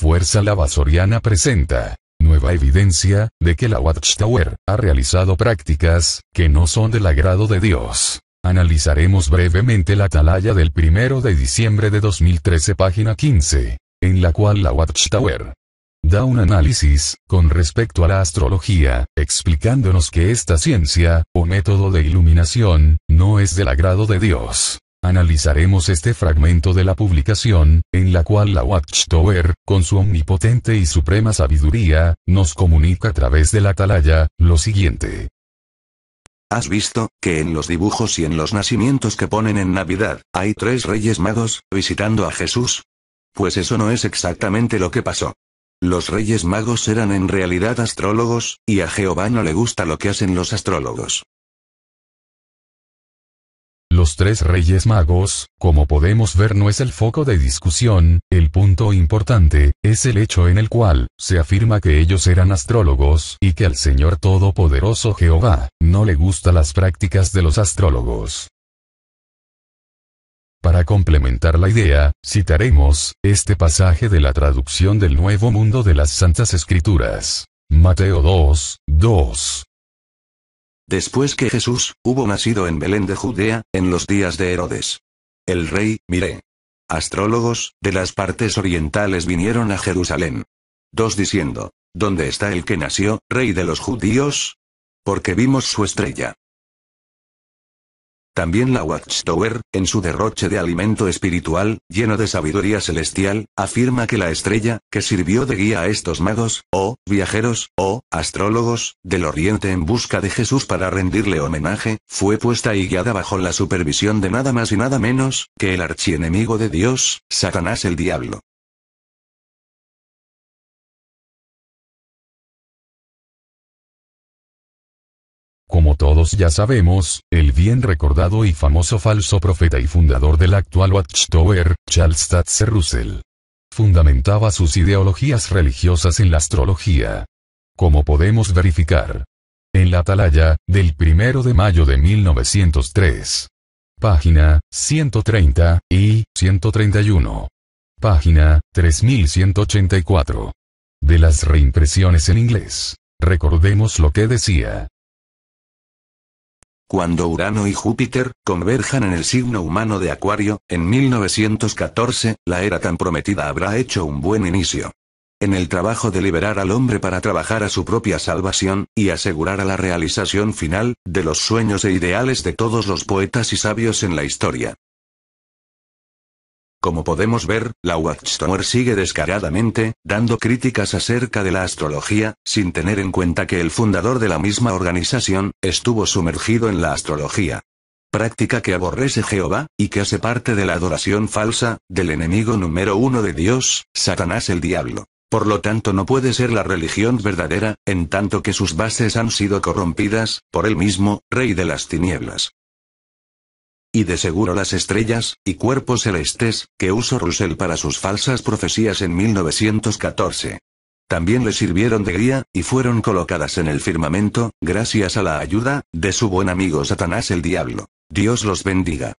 Fuerza Lavasoriana presenta nueva evidencia de que la Watchtower ha realizado prácticas que no son del agrado de Dios. Analizaremos brevemente la atalaya del 1 de diciembre de 2013, página 15, en la cual la Watchtower da un análisis con respecto a la astrología, explicándonos que esta ciencia, o método de iluminación, no es del agrado de Dios. Analizaremos este fragmento de la publicación, en la cual la Watchtower, con su omnipotente y suprema sabiduría, nos comunica a través de la atalaya, lo siguiente. ¿Has visto, que en los dibujos y en los nacimientos que ponen en Navidad, hay tres reyes magos, visitando a Jesús? Pues eso no es exactamente lo que pasó. Los reyes magos eran en realidad astrólogos, y a Jehová no le gusta lo que hacen los astrólogos los tres reyes magos, como podemos ver no es el foco de discusión, el punto importante, es el hecho en el cual, se afirma que ellos eran astrólogos y que al Señor Todopoderoso Jehová, no le gusta las prácticas de los astrólogos. Para complementar la idea, citaremos, este pasaje de la traducción del Nuevo Mundo de las Santas Escrituras. Mateo 2, 2. Después que Jesús, hubo nacido en Belén de Judea, en los días de Herodes. El rey, miré. Astrólogos, de las partes orientales vinieron a Jerusalén. Dos diciendo, ¿Dónde está el que nació, rey de los judíos? Porque vimos su estrella. También la Watchtower, en su derroche de alimento espiritual, lleno de sabiduría celestial, afirma que la estrella, que sirvió de guía a estos magos, o viajeros, o astrólogos, del oriente en busca de Jesús para rendirle homenaje, fue puesta y guiada bajo la supervisión de nada más y nada menos, que el archienemigo de Dios, Satanás el diablo. Como todos ya sabemos, el bien recordado y famoso falso profeta y fundador del actual Watchtower, Charles Russell, fundamentaba sus ideologías religiosas en la astrología. Como podemos verificar, en la Atalaya, del 1 de mayo de 1903. Página 130 y 131. Página 3184. De las reimpresiones en inglés. Recordemos lo que decía. Cuando Urano y Júpiter converjan en el signo humano de Acuario, en 1914, la era tan prometida habrá hecho un buen inicio. En el trabajo de liberar al hombre para trabajar a su propia salvación, y asegurar a la realización final, de los sueños e ideales de todos los poetas y sabios en la historia. Como podemos ver, la Watchtower sigue descaradamente, dando críticas acerca de la astrología, sin tener en cuenta que el fundador de la misma organización, estuvo sumergido en la astrología. Práctica que aborrece Jehová, y que hace parte de la adoración falsa, del enemigo número uno de Dios, Satanás el diablo. Por lo tanto no puede ser la religión verdadera, en tanto que sus bases han sido corrompidas, por el mismo, rey de las tinieblas y de seguro las estrellas, y cuerpos celestes, que usó Russell para sus falsas profecías en 1914. También le sirvieron de guía, y fueron colocadas en el firmamento, gracias a la ayuda, de su buen amigo Satanás el Diablo. Dios los bendiga.